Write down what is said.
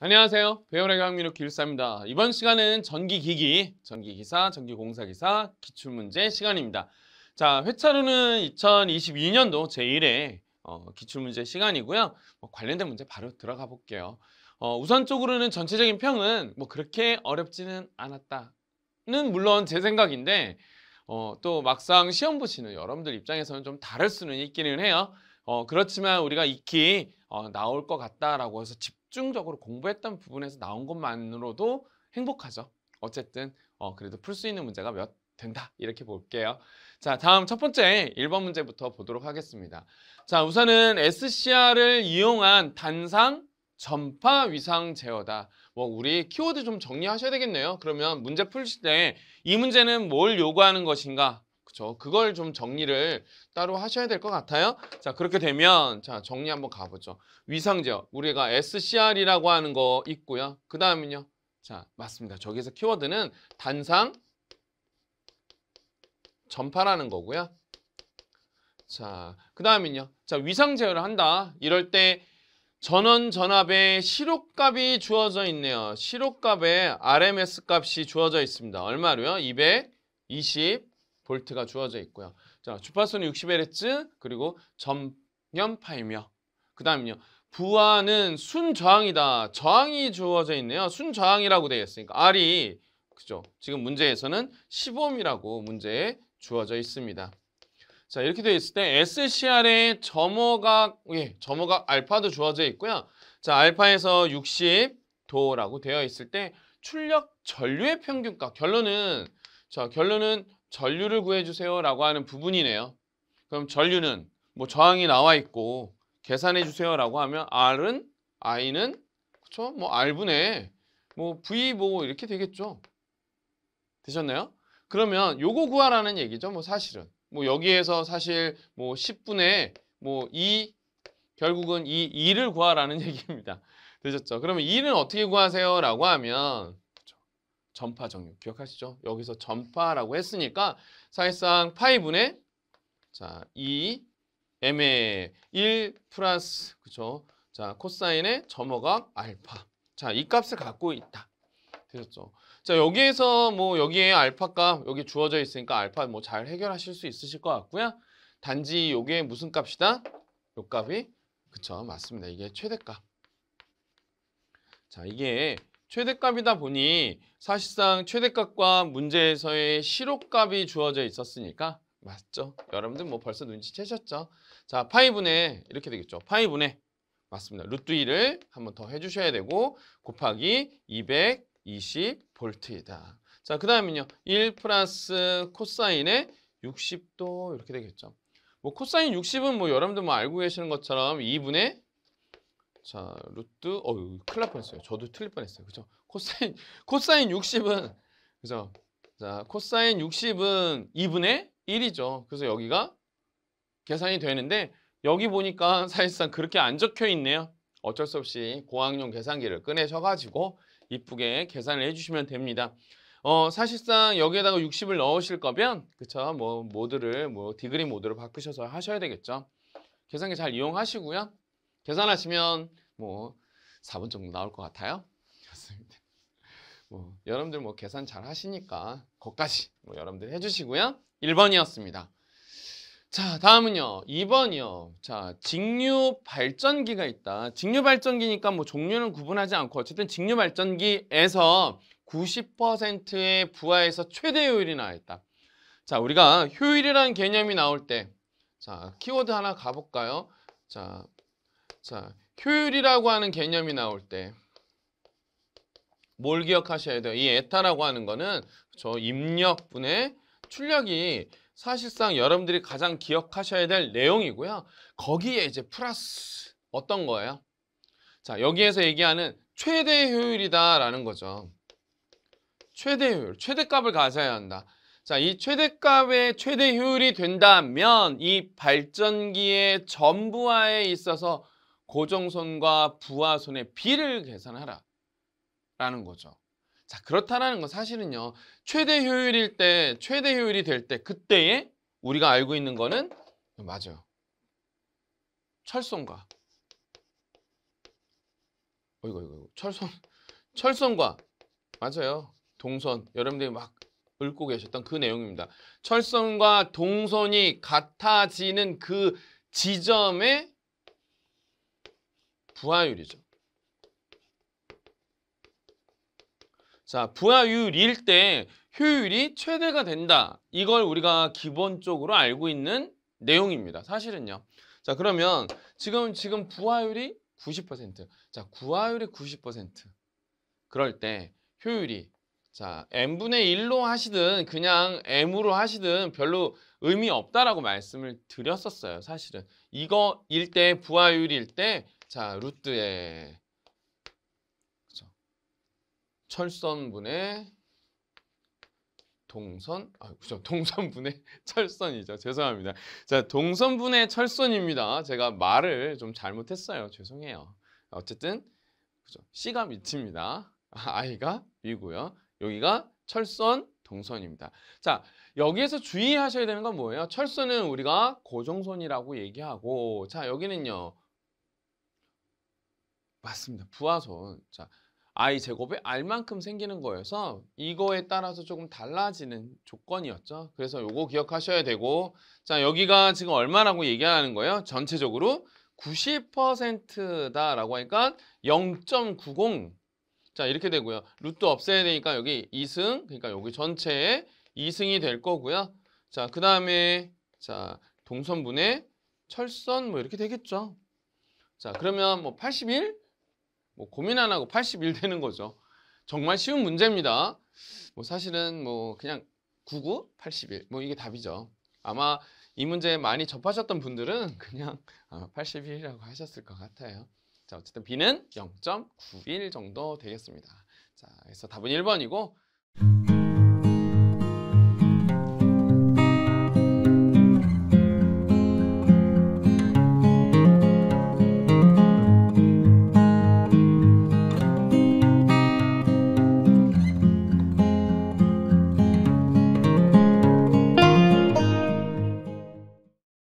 안녕하세요. 배우의 강민욱 기술사입니다. 이번 시간은 전기기기, 전기기사, 전기공사기사, 기출문제 시간입니다. 자, 회차로는 2022년도 제1회 어, 기출문제 시간이고요. 뭐 관련된 문제 바로 들어가 볼게요. 어, 우선 적으로는 전체적인 평은 뭐 그렇게 어렵지는 않았다는 물론 제 생각인데 어, 또 막상 시험 보시는 여러분들 입장에서는 좀 다를 수는 있기는 해요. 어, 그렇지만 우리가 익히 어, 나올 것 같다라고 해서 집중적으로 공부했던 부분에서 나온 것만으로도 행복하죠. 어쨌든 어, 그래도 풀 수 있는 문제가 몇 된다 이렇게 볼게요. 자 다음 첫 번째 1번 문제부터 보도록 하겠습니다. 자 우선은 SCR을 이용한 단상 전파 위상 제어다. 뭐 우리 키워드 좀 정리하셔야 되겠네요. 그러면 문제 풀실 때 이 문제는 뭘 요구하는 것인가 그렇 그걸 좀 정리를 따로 하셔야 될 것 같아요. 자, 그렇게 되면 자, 정리 한번 가보죠. 위상제어. 우리가 SCR이라고 하는 거 있고요. 그 다음은요. 자, 맞습니다. 저기서 에 키워드는 단상, 전파라는 거고요. 자, 그 다음은요. 자, 위상 제어를 한다. 이럴 때 전원 전압에 시록값이 주어져 있네요. 시록값에 RMS 값이 주어져 있습니다. 얼마로요? 220 볼트가 주어져 있고요. 자, 주파수는 60Hz 그리고 점연파이며 그다음요. 부하는 순저항이다. 저항이 주어져 있네요. 순저항이라고 되어 있으니까 R이 그죠? 지금 문제에서는 15mm라고 문제에 주어져 있습니다. 자, 이렇게 되어 있을 때 SCR의 점호각, 예, 점호각 알파도 주어져 있고요. 자, 알파에서 60도라고 되어 있을 때 출력 전류의 평균값 결론은 자, 결론은 전류를 구해주세요라고 하는 부분이네요. 그럼 전류는 뭐 저항이 나와 있고 계산해주세요라고 하면 R은 I는 그쵸? 뭐 R분의 뭐 V 뭐 이렇게 되겠죠. 되셨나요? 그러면 요거 구하라는 얘기죠. 뭐 사실은 뭐 여기에서 사실 뭐 10분의 뭐2 결국은 이 2를 구하라는 얘기입니다. 되셨죠? 그러면 2는 어떻게 구하세요? 라고 하면 전파 정류 기억하시죠? 여기서 전파라고 했으니까 사실상 파이분의 자, 2 m의 1 플러스 그쵸? 자, 코사인의 점어각 알파. 자, 이 값을 갖고 있다. 되셨죠? 자, 여기에서 뭐 여기에 알파값 여기 주어져 있으니까 알파 뭐 잘 해결하실 수 있으실 것 같고요. 단지 요게 무슨 값이다? 요 값이 그쵸 맞습니다. 이게 최대값. 자, 이게 최대값이다 보니 사실상 최대값과 문제에서의 실효값이 주어져 있었으니까 맞죠? 여러분들 뭐 벌써 눈치채셨죠? 자, 파이분의 이렇게 되겠죠. 파이분의 맞습니다. 루트 2를 한번 더 해주셔야 되고 곱하기 220 볼트이다. 자, 그 다음은요. 1 플러스 코사인의 60도 이렇게 되겠죠. 뭐 코사인 60은 뭐 여러분들 뭐 알고 계시는 것처럼 2분의 자, 루트 어유 큰일 뻔했어요. 저도 틀릴 뻔했어요. 그죠? 코사인 코사인 60은 그죠? 자, 코사인 60은 2분의 1이죠. 그래서 여기가 계산이 되는데 여기 보니까 사실상 그렇게 안 적혀 있네요. 어쩔 수 없이 고학용 계산기를 꺼내셔 가지고 이쁘게 계산을 해 주시면 됩니다. 어, 사실상 여기에다가 60을 넣으실 거면 그쵸? 뭐 모드를 뭐 디그리 모드로 바꾸셔서 하셔야 되겠죠. 계산기 잘 이용하시고요. 계산하시면 뭐4분 정도 나올 것 같아요. 그습니다뭐 여러분들 뭐 계산 잘 하시니까 거까지 뭐 여러분들 해주시고요. 1번이었습니다. 자 다음은요 2번이요 자 직류 발전기가 있다 직류 발전기니까 뭐 종류는 구분하지 않고 어쨌든 직류 발전기에서 90%의 부하에서 최대 효율이 나와다자 우리가 효율이라는 개념이 나올 때자 키워드 하나 가볼까요 자 자, 효율이라고 하는 개념이 나올 때 뭘 기억하셔야 돼요? 이 에타라고 하는 거는 저 입력분의 출력이 사실상 여러분들이 가장 기억하셔야 될 내용이고요. 거기에 이제 플러스 어떤 거예요? 자, 여기에서 얘기하는 최대 효율이다라는 거죠. 최대 효율, 최대값을 가져야 한다. 자, 이 최대값의 최대 효율이 된다면 이 발전기의 전부화에 있어서 고정선과 부하선의 비를 계산하라 라는 거죠. 자그렇다는건 사실은요. 최대 효율일 때 최대 효율이 될 때 그때에 우리가 알고 있는 거는 맞아요. 철선과 어이구 어이구 철선 철선과 맞아요. 동선 여러분들이 막 읽고 계셨던 그 내용입니다. 철선과 동선이 같아지는 그 지점에 부하율이죠. 자, 부하율일 때 효율이 최대가 된다. 이걸 우리가 기본적으로 알고 있는 내용입니다. 사실은요. 자, 그러면 지금 지금 부하율이 90%. 자, 부하율이 90%. 그럴 때 효율이 자, n분의 1로 하시든 그냥 m으로 하시든 별로 의미 없다라고 말씀을 드렸었어요. 사실은 이거일 때 부하율일 때 자, 루트의 그쵸? 철선분의 동선, 아, 그죠. 동선분의 철선이죠. 죄송합니다. 자, 동선분의 철선입니다. 제가 말을 좀 잘못했어요. 죄송해요. 어쨌든, 그죠. C가 밑입니다. I가 위고요. 여기가 철선, 동선입니다. 자, 여기에서 주의하셔야 되는 건 뭐예요? 철선은 우리가 고정선이라고 얘기하고, 자, 여기는요. 맞습니다. 부하손. 자, i 제곱에 r만큼 생기는 거여서 이거에 따라서 조금 달라지는 조건이었죠. 그래서 요거 기억하셔야 되고 자, 여기가 지금 얼마라고 얘기하는 거예요? 전체적으로 90%다라고 하니까 0.90 자, 이렇게 되고요. 루트 없애야 되니까 여기 2승, 그러니까 여기 전체에 2승이 될 거고요. 자, 그 다음에 자 동선분의 철선 뭐 이렇게 되겠죠. 자, 그러면 뭐 81, 뭐 고민 안 하고 81 되는 거죠. 정말 쉬운 문제입니다. 뭐 사실은 뭐 그냥 99, 81뭐 이게 답이죠. 아마 이 문제 많이 접하셨던 분들은 그냥 81이라고 하셨을 것 같아요. 자, 어쨌든 B는 0.91 정도 되겠습니다. 자, 그래서 답은 1번이고